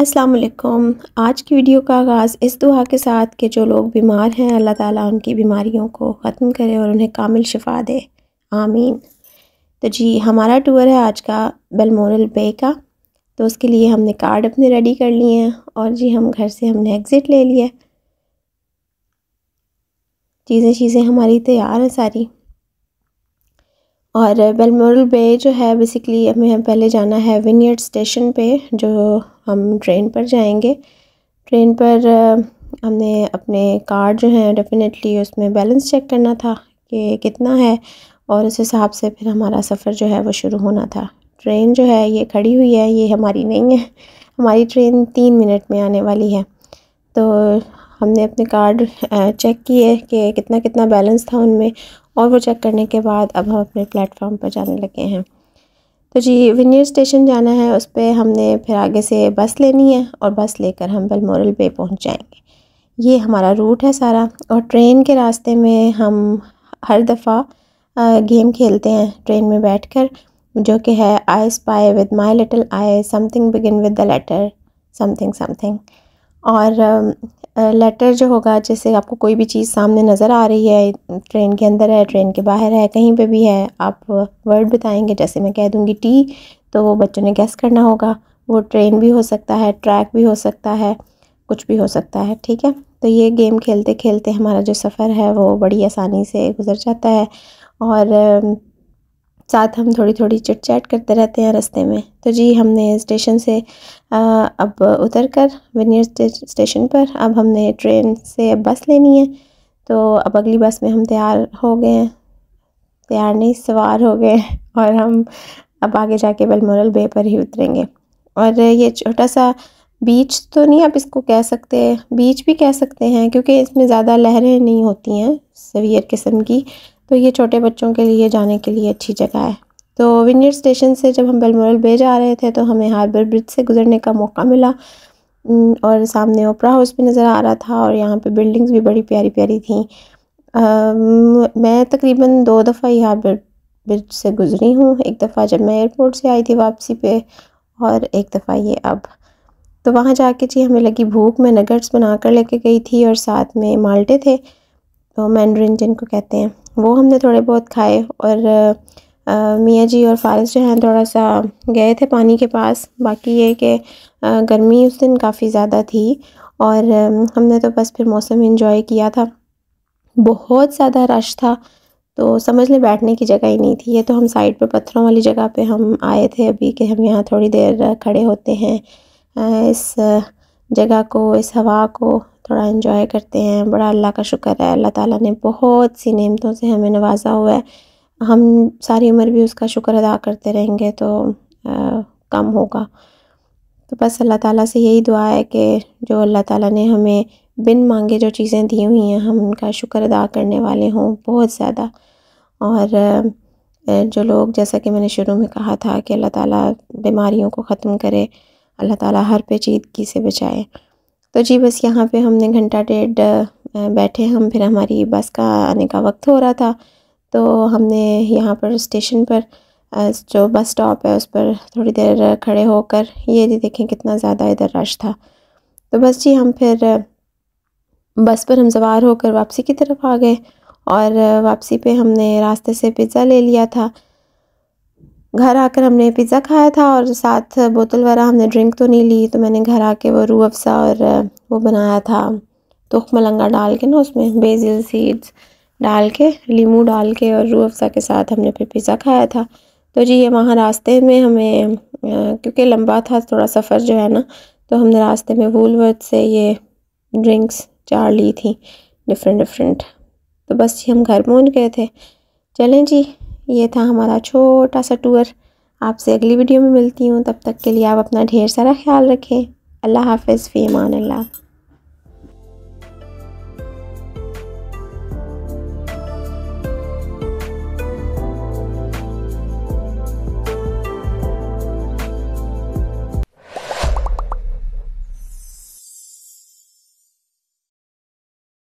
असलकुम आज की वीडियो का आगाज़ इस दुआ के साथ कि जो लोग बीमार हैं अल्लाह ताला उनकी बीमारियों को ख़त्म करे और उन्हें कामिल शिफा दे आमीन तो जी हमारा टूर है आज का बेलमोरल बे का तो उसके लिए हमने कार्ड अपने रेडी कर लिए हैं और जी हम घर से हमने एग्ज़िट ले लिया चीज़ें चीज़ें हमारी तैयार हैं सारी और बेलमोरल बे जो है बेसिकली हमें पहले जाना है विनियड स्टेशन पे जो हम ट्रेन पर जाएंगे ट्रेन पर हमने अपने कार्ड जो है डेफिनेटली उसमें बैलेंस चेक करना था कि कितना है और उस हिसाब से फिर हमारा सफ़र जो है वो शुरू होना था ट्रेन जो है ये खड़ी हुई है ये हमारी नहीं है हमारी ट्रेन तीन मिनट में आने वाली है तो हमने अपने कार्ड चेक किए कि कितना कितना बैलेंस था उनमें और वो चेक करने के बाद अब हम अपने प्लेटफॉर्म पर जाने लगे हैं तो जी विनियर स्टेशन जाना है उस पर हमने फिर आगे से बस लेनी है और बस लेकर हम बलमोरल पे पहुँच जाएंगे ये हमारा रूट है सारा और ट्रेन के रास्ते में हम हर दफ़ा गेम खेलते हैं ट्रेन में बैठकर जो कि है I spy with my little eye something begin with the letter something something और लेटर जो होगा जैसे आपको कोई भी चीज़ सामने नज़र आ रही है ट्रेन के अंदर है ट्रेन के बाहर है कहीं पे भी है आप वर्ड बताएंगे जैसे मैं कह दूँगी टी तो वो बच्चों ने गैस करना होगा वो ट्रेन भी हो सकता है ट्रैक भी हो सकता है कुछ भी हो सकता है ठीक है तो ये गेम खेलते खेलते हमारा जो सफ़र है वो बड़ी आसानी से गुज़र जाता है और साथ हम थोड़ी थोड़ी चिट चैट करते रहते हैं रास्ते में तो जी हमने स्टेशन से आ, अब उतर कर विनियर स्टेशन पर अब हमने ट्रेन से बस लेनी है तो अब अगली बस में हम तैयार हो गए हैं तैयार नहीं सवार हो गए और हम अब आगे जाके बलमोरल बे पर ही उतरेंगे और ये छोटा सा बीच तो नहीं आप इसको कह सकते बीच भी कह सकते हैं क्योंकि इसमें ज़्यादा लहरें नहीं होती हैं सवियर किस्म की तो ये छोटे बच्चों के लिए जाने के लिए अच्छी जगह है तो विनियर स्टेशन से जब हम बेलमोरल बे जा रहे थे तो हमें हार्बर ब्रिज से गुजरने का मौका मिला और सामने ओपरा हाउस भी नज़र आ रहा था और यहाँ पे बिल्डिंग्स भी बड़ी प्यारी प्यारी थी आ, मैं तकरीबन दो दफ़ा ही हार्बर ब्रिज से गुज़री हूँ एक दफ़ा जब मैं एयरपोर्ट से आई थी वापसी पे और एक दफ़ा ये अब तो वहाँ जाके जी हमें लगी भूख मैं नगर्स बना कर लेके गई थी और साथ में माल्टे थे तो मैंड्रिन जिनको कहते हैं वो हमने थोड़े बहुत खाए और मियाँ जी और फारस जो हैं थोड़ा सा गए थे पानी के पास बाकी ये कि गर्मी उस दिन काफ़ी ज़्यादा थी और हमने तो बस फिर मौसम इन्जॉय किया था बहुत ज़्यादा रश था तो समझ लें बैठने की जगह ही नहीं थी ये तो हम साइड पर पत्थरों वाली जगह पे हम आए थे अभी कि हम यहाँ थोड़ी देर खड़े होते हैं इस जगह को इस हवा को थोड़ा इन्जॉय करते हैं बड़ा अल्लाह का शुक्र है अल्लाह ताला ने बहुत सी नेमतों से हमें नवाजा हुआ है हम सारी उम्र भी उसका शुक्र अदा करते रहेंगे तो आ, कम होगा तो बस अल्लाह ताला से यही दुआ है कि जो अल्लाह ताला ने हमें बिन मांगे जो चीज़ें दी हुई हैं हम उनका शुक्र अदा करने वाले हों बहुत ज़्यादा और जो लोग जैसा कि मैंने शुरू में कहा था कि अल्लाह ताला बीमारियों को ख़त्म करे अल्लाह ताला हर पेचीदगी से बचाए तो जी बस यहाँ पे हमने घंटा डेढ़ बैठे हम फिर हमारी बस का आने का वक्त हो रहा था तो हमने यहाँ पर स्टेशन पर जो बस स्टॉप है उस पर थोड़ी देर खड़े होकर ये जी देखें कितना ज़्यादा इधर रश था तो बस जी हम फिर बस पर हम सवार होकर वापसी की तरफ आ गए और वापसी पे हमने रास्ते से पिज़्ज़ा ले लिया था घर आकर हमने पिज़्ज़ा खाया था और साथ बोतल वगैरह हमने ड्रिंक तो नहीं ली तो मैंने घर आके वो रू अफ़सा और वो बनाया था तुख मलंगा डाल के ना उसमें बेजिल सीड्स डाल के लीमू डाल के और रू अफ़सा के साथ हमने फिर पिज़्ज़ा खाया था तो जी ये वहाँ रास्ते में हमें क्योंकि लंबा था थोड़ा सफ़र जो है ना तो हमने रास्ते में वूलवर्थ से ये ड्रिंक्स चार ली थी डिफरेंट डिफरेंट तो बस जी हम घर पहुँच गए थे चलें जी ये था हमारा छोटा सा टूर आपसे अगली वीडियो में मिलती हूँ तब तक के लिए आप अपना ढेर सारा ख्याल रखें अल्लाह हाफिज़ फ़ीमान अल्लाह